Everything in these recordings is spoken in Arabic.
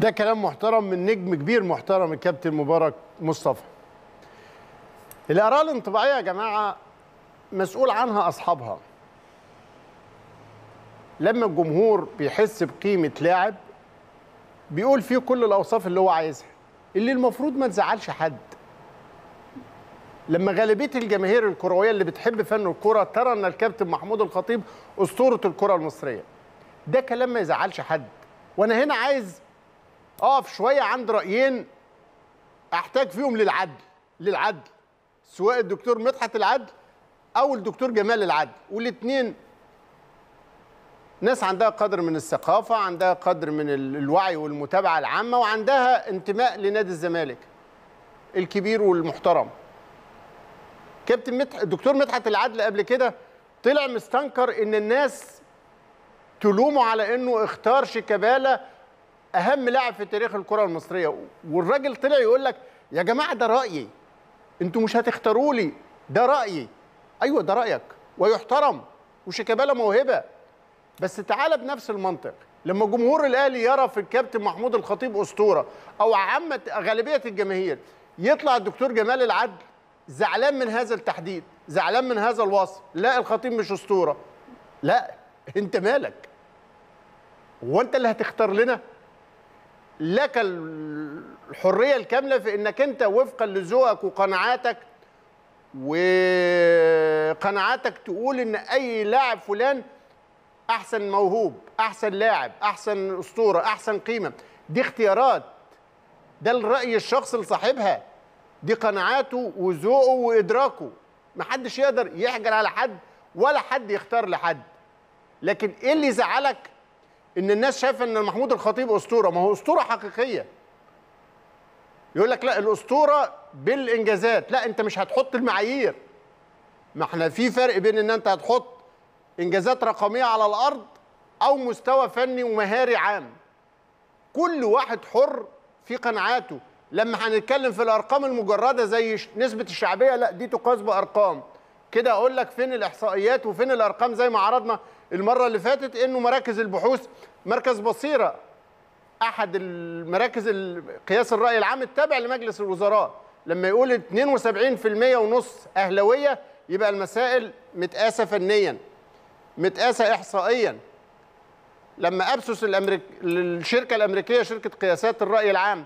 ده كلام محترم من نجم كبير محترم الكابتن مبارك مصطفى الآراء الانطباعية يا جماعة مسؤول عنها أصحابها لما الجمهور بيحس بقيمة لاعب بيقول فيه كل الأوصاف اللي هو عايزها اللي المفروض ما تزعلش حد لما غالبية الجماهير الكروية اللي بتحب فن الكرة ترى أن الكابتن محمود الخطيب أسطورة الكرة المصرية ده كلام ما يزعلش حد وأنا هنا عايز اقف شويه عند رايين احتاج فيهم للعدل للعدل سواء الدكتور مدحت العدل او الدكتور جمال العدل والاثنين ناس عندها قدر من الثقافه عندها قدر من الوعي والمتابعه العامه وعندها انتماء لنادي الزمالك الكبير والمحترم كابتن مدح الدكتور مدحت العدل قبل كده طلع مستنكر ان الناس تلومه على انه اختار شيكابالا اهم لاعب في تاريخ الكره المصريه والراجل طلع يقول لك يا جماعه ده رايي انتوا مش هتختاروا لي ده رايي ايوه ده رايك ويحترم وشيكابالا موهبه بس تعالى بنفس المنطق لما جمهور الاهلي يرى في الكابتن محمود الخطيب اسطوره او عامه غالبيه الجماهير يطلع الدكتور جمال العدل زعلان من هذا التحديد زعلان من هذا الوصف لا الخطيب مش اسطوره لا انت مالك هو انت اللي هتختار لنا لك الحريه الكامله في انك انت وفقا لذوقك وقناعاتك وقناعاتك تقول ان اي لاعب فلان احسن موهوب احسن لاعب احسن اسطوره احسن قيمه دي اختيارات ده الراي الشخص لصاحبها دي قناعاته وذوقه وادراكه محدش يقدر يحجر على حد ولا حد يختار لحد لكن ايه اللي زعلك ان الناس شايفه ان محمود الخطيب اسطوره ما هو اسطوره حقيقيه يقول لك لا الاسطوره بالانجازات لا انت مش هتحط المعايير ما احنا في فرق بين ان انت هتحط انجازات رقميه على الارض او مستوى فني ومهاري عام كل واحد حر في قناعاته لما هنتكلم في الارقام المجرده زي نسبه الشعبيه لا دي تقاس بارقام كده اقول لك فين الاحصائيات وفين الارقام زي ما عرضنا المره اللي فاتت انه مراكز البحوث مركز بصيره احد المراكز قياس الراي العام التابع لمجلس الوزراء لما يقول 72% ونص اهلاويه يبقى المسائل متقاسه فنيا متقاسه احصائيا لما ابسس الأمريك... الشركه الامريكيه شركه قياسات الراي العام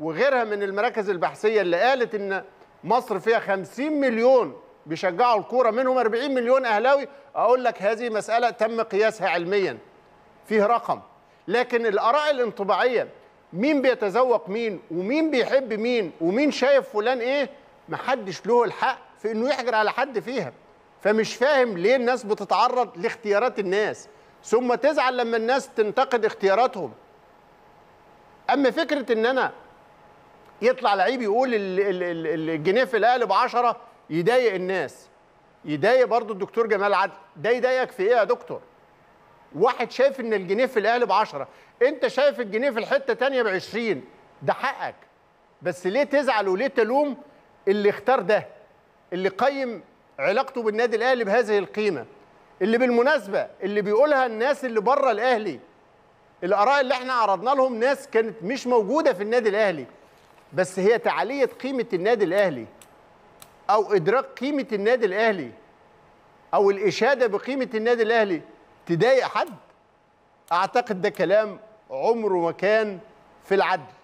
وغيرها من المراكز البحثيه اللي قالت ان مصر فيها 50 مليون بيشجعوا الكوره منهم 40 مليون اهلاوي اقول لك هذه مساله تم قياسها علميا فيه رقم لكن الاراء الانطباعيه مين بيتذوق مين ومين بيحب مين ومين شايف فلان ايه محدش له الحق في انه يحجر على حد فيها فمش فاهم ليه الناس بتتعرض لاختيارات الناس ثم تزعل لما الناس تنتقد اختياراتهم اما فكره ان انا يطلع لعيب يقول الجنيه في الاهلي ب 10 يضايق الناس يضايق برضو الدكتور جمال عدل ده يضايقك في ايه يا دكتور واحد شايف ان الجنيه في الاهلي ب 10 انت شايف الجنيه في الحته تانيه ب 20 ده حقك بس ليه تزعل وليه تلوم اللي اختار ده اللي قيم علاقته بالنادي الاهلي بهذه القيمه اللي بالمناسبه اللي بيقولها الناس اللي بره الاهلي الاراء اللي احنا عرضنا لهم ناس كانت مش موجوده في النادي الاهلي بس هي تعاليه قيمه النادي الاهلي او ادراك قيمه النادي الاهلي او الاشاده بقيمه النادي الاهلي تضايق حد اعتقد ده كلام عمره ما كان في العدل